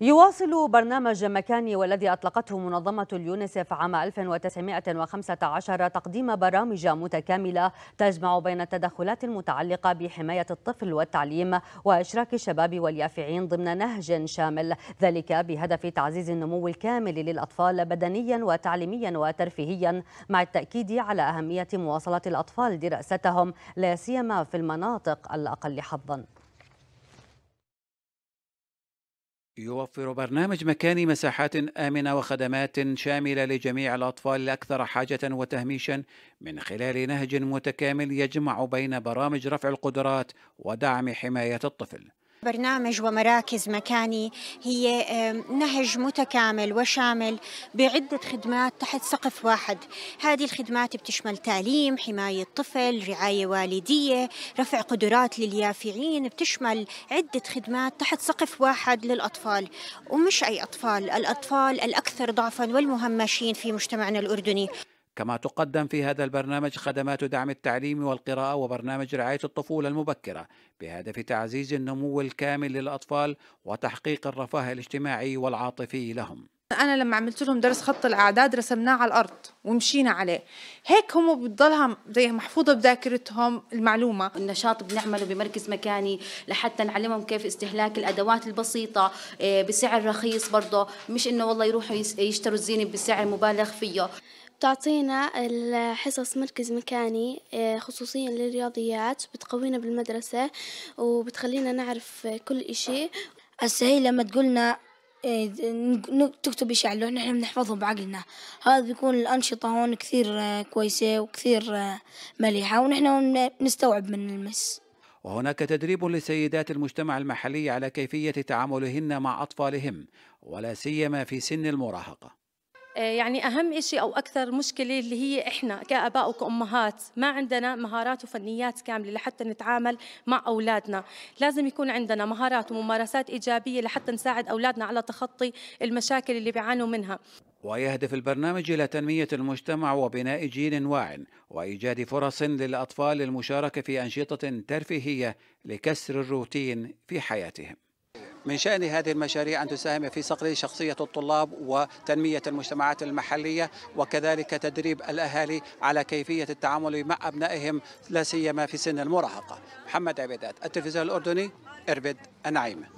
يواصل برنامج مكاني والذي أطلقته منظمة اليونسف عام 1915 تقديم برامج متكاملة تجمع بين التدخلات المتعلقة بحماية الطفل والتعليم وإشراك الشباب واليافعين ضمن نهج شامل ذلك بهدف تعزيز النمو الكامل للأطفال بدنيا وتعليميا وترفيهيا مع التأكيد على أهمية مواصلة الأطفال دراستهم لا سيما في المناطق الأقل حظا يوفر برنامج مكاني مساحات آمنة وخدمات شاملة لجميع الأطفال الأكثر حاجة وتهميشا من خلال نهج متكامل يجمع بين برامج رفع القدرات ودعم حماية الطفل برنامج ومراكز مكاني هي نهج متكامل وشامل بعدة خدمات تحت سقف واحد هذه الخدمات بتشمل تعليم حماية طفل رعاية والدية رفع قدرات لليافعين بتشمل عدة خدمات تحت سقف واحد للأطفال ومش أي أطفال الأطفال الأكثر ضعفا والمهمشين في مجتمعنا الأردني كما تقدم في هذا البرنامج خدمات دعم التعليم والقراءة وبرنامج رعاية الطفولة المبكرة بهدف تعزيز النمو الكامل للأطفال وتحقيق الرفاه الاجتماعي والعاطفي لهم أنا لما عملت لهم درس خط الأعداد رسمناه على الأرض ومشينا عليه هيك هم بتضلها زي محفوظة بذاكرتهم المعلومة النشاط بنعمله بمركز مكاني لحتى نعلمهم كيف استهلاك الأدوات البسيطة آه، بسعر رخيص برضه مش إنه والله يروحوا يشتروا الزينة بسعر مبالغ فيه بتعطينا الحصص مركز مكاني آه، خصوصيا للرياضيات بتقوينا بالمدرسة وبتخلينا نعرف كل إشي هسه هي لما تقولنا آه، تكتب إشي على اللوح نحن بنحفظه بعقلنا هذا بيكون الأنشطة هون كثير آه، كويسة وكثير مليحة ونحن نستوعب من المس وهناك تدريب لسيدات المجتمع المحلي على كيفية تعاملهن مع أطفالهم ولا سيما في سن المراهقة آه، يعني أهم شيء أو أكثر مشكلة اللي هي إحنا كآباء وكأمهات ما عندنا مهارات وفنيات كاملة لحتى نتعامل مع أولادنا لازم يكون عندنا مهارات وممارسات إيجابية لحتى نساعد أولادنا على تخطي المشاكل اللي بيعانوا منها ويهدف البرنامج إلى تنمية المجتمع وبناء جيل واع وإيجاد فرص للأطفال للمشاركة في أنشطة ترفيهية لكسر الروتين في حياتهم من شأن هذه المشاريع أن تساهم في صقل شخصية الطلاب وتنمية المجتمعات المحلية وكذلك تدريب الأهالي على كيفية التعامل مع أبنائهم لا سيما في سن المراهقة محمد عبيدات التلفزيون الأردني إربد النعيمة